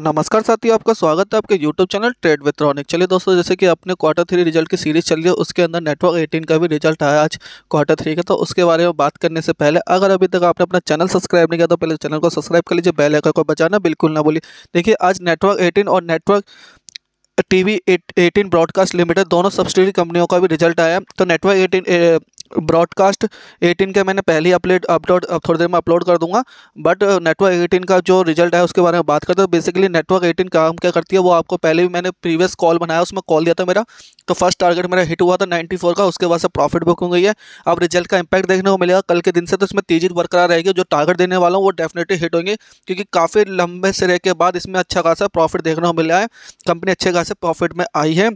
नमस्कार साथियों आपका स्वागत है आपके YouTube चैनल ट्रेड विथ्रॉनिक चलिए दोस्तों जैसे कि अपने क्वार्टर थ्री रिजल्ट की सीरीज चल रही है उसके अंदर नेटवर्क 18 का भी रिजल्ट आया आज क्वार्टर थ्री का तो उसके बारे में बात करने से पहले अगर अभी तक आपने अपना चैनल सब्सक्राइब नहीं किया तो पहले चैनल को सब्सक्राइब कर लीजिए बेल आइकन को बचाना बिल्कुल ना बोली देखिए आज नेटवर्क एटीन और network T V eighteen broadcast limited दोनों सब्सिडी कंपनियों का भी रिजल्ट आया तो नेटवर्क एटीन ब्रॉडकास्ट 18 के मैंने पहले ही अपलोड अपलोड थोड़ी देर में अपलोड कर दूंगा बट नेटवर्क 18 का जो रिजल्ट है उसके बारे में बात करते हैं बेसिकली नेटवर्क 18 काम क्या करती है वो आपको पहले भी मैंने प्रीवियस कॉल बनाया उसमें कॉल दिया था मेरा तो फर्स्ट टारगेट मेरा हिट हुआ था नाइन्टी का उसके बाद से प्रॉफिट बुक हो गई है अब रिजल्ट का इंपैक्ट देखने को मिलेगा कल के दिन से तो इसमें तेजी बरकरार रहेगी जो टारगेट देने वाला हूँ वो डेफिनेटली हिट होंगे क्योंकि काफ़ी लंबे से रह के बाद इसमें अच्छा खासा प्रॉफिट देखने को मिला है कंपनी अच्छे खासे प्रॉफिट में आई है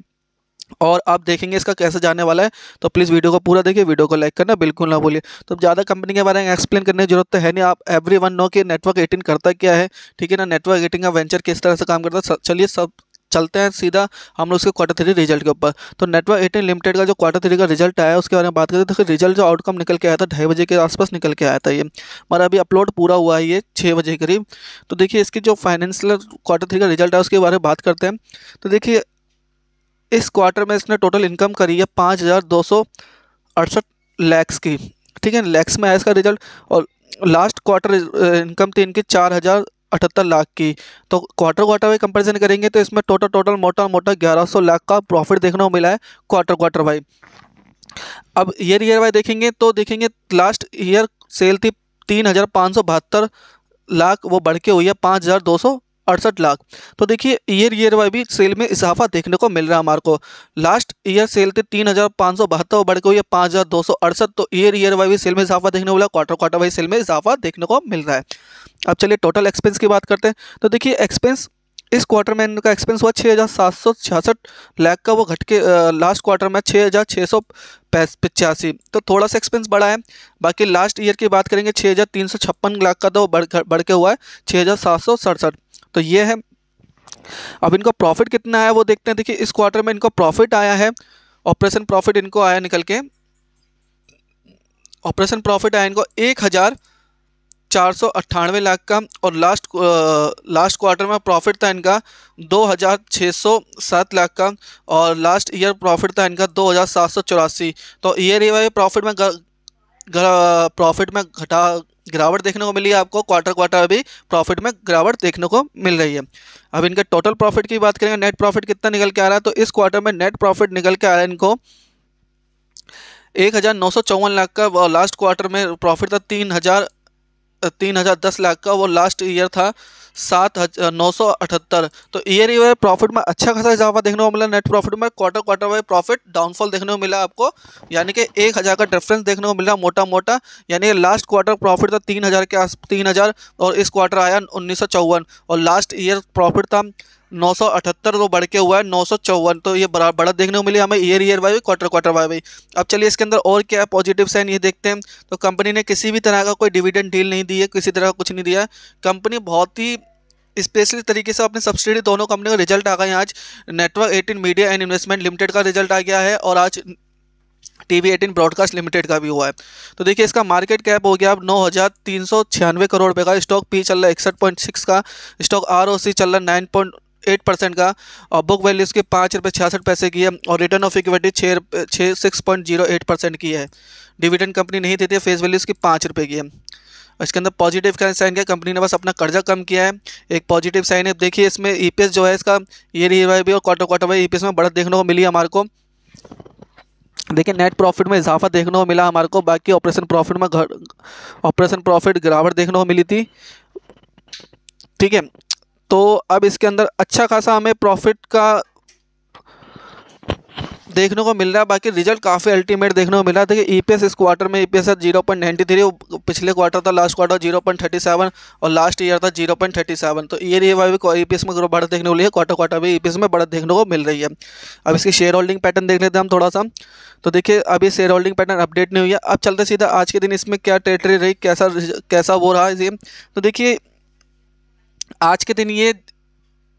और आप देखेंगे इसका कैसे जाने वाला है तो प्लीज़ वीडियो को पूरा देखिए वीडियो को लाइक करना बिल्कुल ना भूलिए तो ज़्यादा कंपनी के बारे में एक्सप्लेन करने की जरूरत तो है नहीं आप एवरी वन नो कि नेटवर्क एटीन करता क्या है ठीक है ना नेटवर्क एटीन का वेंचर किस तरह से काम करता है चलिए सब चलते हैं सीधा हम लोग उसके क्वार्टर थ्री रिजल्ट के ऊपर तो नेटवर्क एटीन लिमिटेड का जो क्वार्टर थ्री का रिजल्ट आया उसके बारे में बात करते तो रिजल्ट जो आउटकम निकल के आया था ढाई बजे के आसपास निकल के आया था ये मगर अभी अपलोड पूरा हुआ है ये छः बजे करीब तो देखिए इसके जो फाइनेंशियल क्वार्टर थ्री का रिजल्ट है उसके बारे में बात करते हैं तो देखिए इस क्वार्टर में इसने टोटल इनकम करी है पाँच हज़ार दो सौ अड़सठ लैक्स की ठीक है लैक्स में है इसका रिजल्ट और लास्ट क्वार्टर इनकम थी इनकी चार हज़ार अठहत्तर लाख की तो क्वार्टर क्वार्टर वाइज कंपेरिजन करेंगे तो इसमें टोटल टोटल मोटा मोटा ग्यारह सौ लाख का प्रॉफिट देखने को मिला है क्वार्टर क्वार्टर वाइज अब ईयर ईयर वाइज देखेंगे तो देखेंगे लास्ट ईयर सेल थी तीन हज़ार पाँच सौ बहत्तर लाख वो बढ़ के हुई है पाँच हज़ार दो सौ अड़सठ लाख तो देखिए ईयर ईयर वाई भी सेल में इजाफा देखने को मिल रहा है हमारे को लास्ट ईयर सेल थे तीन हज़ार पाँच सौ बहत्तर बढ़ के हुई है पाँच हज़ार दो सौ अड़सठ तो ईयर ईयर वाई भी सेल में इजाफा देखने को मिला क्वार्टर क्वार्टर वाई सेल में इजाफा देखने को मिल रहा है अब चलिए टोटल एक्सपेंस की बात करते हैं तो देखिए एक्सपेंस इस क्वार्टर में इनका एक्सपेंस हुआ छः हज़ार सात सौ छियासठ लाख का वो घट के लास्ट क्वार्टर में छः हज़ार छः सौ पचासी तो थोड़ा सा एक्सपेंस बढ़ा है बाकी लास्ट ईयर की बात करेंगे छः हज़ार तीन सौ छप्पन लाख का तो बढ़ बढ़ के हुआ है छः हज़ार सात सौ सड़सठ तो ये है अब इनका प्रॉफिट कितना आया वो देखते हैं देखिए इस क्वार्टर में इनका प्रॉफिट आया है ऑपरेशन प्रॉफिट इनको आया निकल के ऑपरेशन प्रॉफिट आया इनको एक हज़ार चार सौ अट्ठानवे लाख का और लास्ट लास्ट क्वार्टर में प्रॉफिट था इनका दो हज़ार छः सौ सात लाख का और लास्ट ईयर प्रॉफिट था इनका दो हज़ार सात सौ चौरासी तो ईयर ईयर प्रॉफिट में प्रॉफिट में घटा गिरावट देखने को मिली है आपको क्वार्टर क्वार्टर अभी प्रॉफिट में गिरावट देखने को मिल रही है अब इनके टोटल प्रॉफिट की बात करेंगे नेट प्रॉफिट कितना निकल के आ रहा है तो इस क्वार्टर में नेट प्रॉफिट निकल के आ रहा है इनको एक हज़ार नौ सौ चौवन लाख का लास्ट क्वार्टर में प्रॉफिट था तीन हज़ार तीन हज़ार दस लाख का वो लास्ट ईयर था सात नौ सौ अठहत्तर तो ईयर ईयर प्रॉफिट में अच्छा खासा इजाफा देखने को मिला नेट प्रॉफिट में quarter quarter wise profit downfall देखने को मिला आपको यानी कि एक हज़ार का डिफरेंस देखने को मिला मोटा मोटा यानी लास्ट क्वार्टर प्रॉफिट था तीन हज़ार के आस तीन हज़ार और इस क्वार्टर आया उन्नीस सौ चौवन और लास्ट ईयर प्रॉफिट था नौ सौ अठहत्तर तो बढ़ के हुआ है नौ सौ चौवन तो ये बड़ा बड़ा देखने को मिली हमें year year Y quarter quarter Y अब चलिए इसके अंदर और क्या पॉजिटिव साइन ये देखते हैं तो कंपनी ने किसी भी तरह का कोई डिविडेंड डील नहीं दी है किसी तरह का कुछ नहीं दिया कंपनी बहुत ही स्पेशली तरीके से अपने सब्सिडी दोनों कंपनी का रिजल्ट आ गए आज network eighteen media and investment limited का रिजल्ट आ गया है और आज T V eighteen broadcast limited का भी हुआ है तो देखिए इसका मार्केट कैप हो गया अब नौ हज़ार तीन सौ छियानवे करोड़ रुपये का स्टॉक पी चल रहा है इकसठ पॉइंट सिक्स का स्टॉक आर ओ सी चल रहा है नाइन पॉइंट एट परसेंट का और बुक वैल्यू इसकी पाँच रुपये छियासठ पैसे की है और रिटर्न ऑफ इक्विटी छः छः six point zero eight percent की है डिविडेंड कंपनी नहीं देती है फेस वैल्यू इसकी पाँच रुपये की है इसके अंदर पॉजिटिव का साइन क्या कंपनी ने बस अपना कर्जा कम किया है एक पॉजिटिव साइन है देखिए इसमें एस e जो है इसका ये रिवाई भी और क्वार्टर क्वार्टर वाई एस में बढ़त देखने को मिली हमारे को देखिए नेट प्रॉफिट में इजाफा देखने को मिला हमारे को बाकी ऑपरेशन प्रॉफिट में घर ऑपरेशन प्रॉफिट गिरावट देखने को मिली थी ठीक है तो अब इसके अंदर अच्छा खासा हमें प्रॉफिट का देखने को मिल रहा है बाकी रिजल्ट काफ़ी अल्टीमेट देखने को मिला रहा है देखिए ईपीएस e इस क्वार्टर में ईपीएस e था जीरो पॉइंट नाइन्टी थ्री पिछले क्वार्टर था last quarter zero point thirty seven और लास्ट ईयर था जीरो पॉइंट थर्टी सेवन तो ईयर ये ई भी ईपीएस में बढ़त देखने को मिली है क्वार्टर क्वार्टर भी ईपीएस में बढ़त देखने को मिल रही है अब इसकी शेयर होल्डिंग पैटर्न देख लेते हैं हम थोड़ा सा तो देखिए अभी शेयर होल्डिंग पैटर्न अपडेट नहीं हुई है अब चलते सीधा आज के दिन इसमें क्या टेटरी रही कैसा कैसा वो रहा ये तो देखिए आज के दिन ये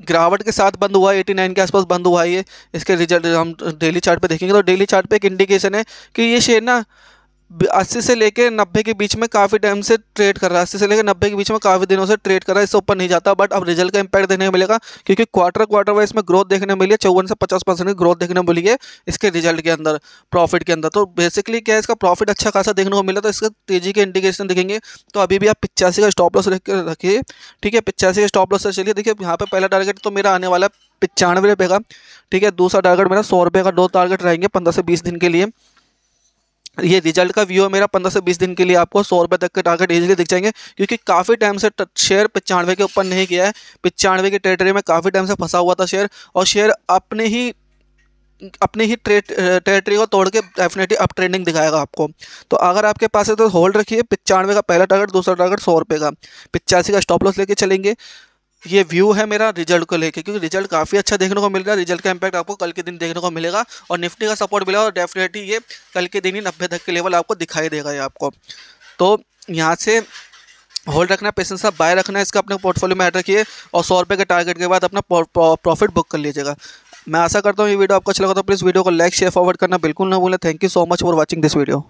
गिरावट के साथ बंद हुआ है 89 के आसपास बंद हुआ है ये इसके रिजल्ट हम डेली चार्ट पे देखेंगे तो डेली चार्ट पे एक इंडिकेशन है कि ये शेयर ना अस्सी से लेके नब्बे के बीच में काफ़ी टाइम से ट्रेड कर रहा है अस्सी से लेके नब्बे के बीच में काफ़ी दिनों से ट्रेड कर रहा है इससे ऊपर नहीं जाता बट अब रिजल्ट का इंपैक्ट देखने को मिलेगा क्योंकि क्वार्टर क्वार्टर वाइज में ग्रोथ देखने मिली है चौवन से पचास परसेंट की ग्रोथ देखने को मिली है इसके रिजल्ट के अंदर प्रॉफिट के अंदर तो बेसिकली क्या है इसका प्रॉफिट अच्छा खासा देखने को मिला तो इसका तेजी के इंडिकेशन देखेंगे तो अभी भी आप पिचासी का स्टॉप लॉस रखिए ठीक है पिचासी का स्टॉप लॉस से चलिए देखिए यहाँ पर पहला टारगेट तो मेरा आने वाला है पचानवे रुपये का ठीक है दूसरा टारगेट मेरा सौ रुपये का दो टारगेट रहेंगे पंद्रह से बीस दिन के लिए ये रिजल्ट का व्यू है मेरा पंद्रह से बीस दिन के लिए आपको सौ रुपये तक के टारगेट इजीली दिख जाएंगे क्योंकि काफ़ी टाइम से शेयर पचानवे के ऊपर नहीं गया है पचानवे की टेरेटरी में काफ़ी टाइम से फंसा हुआ था शेयर और शेयर अपने ही अपनी ही ट्रेड टेरेटरी को तोड़ के डेफिनेटली अप ट्रेंडिंग दिखाएगा आपको तो अगर आपके पास है तो होल्ड रखिए पचानवे का पहला टारगेट दूसरा टारगेट सौ रुपये का पिचासी का स्टॉप लॉस लेके चलेंगे ये व्यू है मेरा रिजल्ट को लेके क्योंकि रिजल्ट काफ़ी अच्छा देखने को मिल रहा है रिजल्ट का इम्पैक्ट आपको कल के दिन देखने को मिलेगा और निफ्टी का सपोर्ट मिलेगा और डेफिनेटली ये कल के दिन ही नब्बे तक के लेवल आपको दिखाई देगा ये आपको तो यहाँ से होल्ड रखना है पेशेंस आप बाय रखना है इसका अपने पोर्टफोलियो में ऐड रखिए और सौ रुपये के टारगेट के बाद अपना प्रॉफिट बुक कर लीजिएगा मैं आशा करता हूँ ये वीडियो आपको अच्छा लगा तो प्लीज़ वीडियो को लाइक शेयर फॉरवर्ड करना बिल्कुल ना भूलें thank you so much for watching this video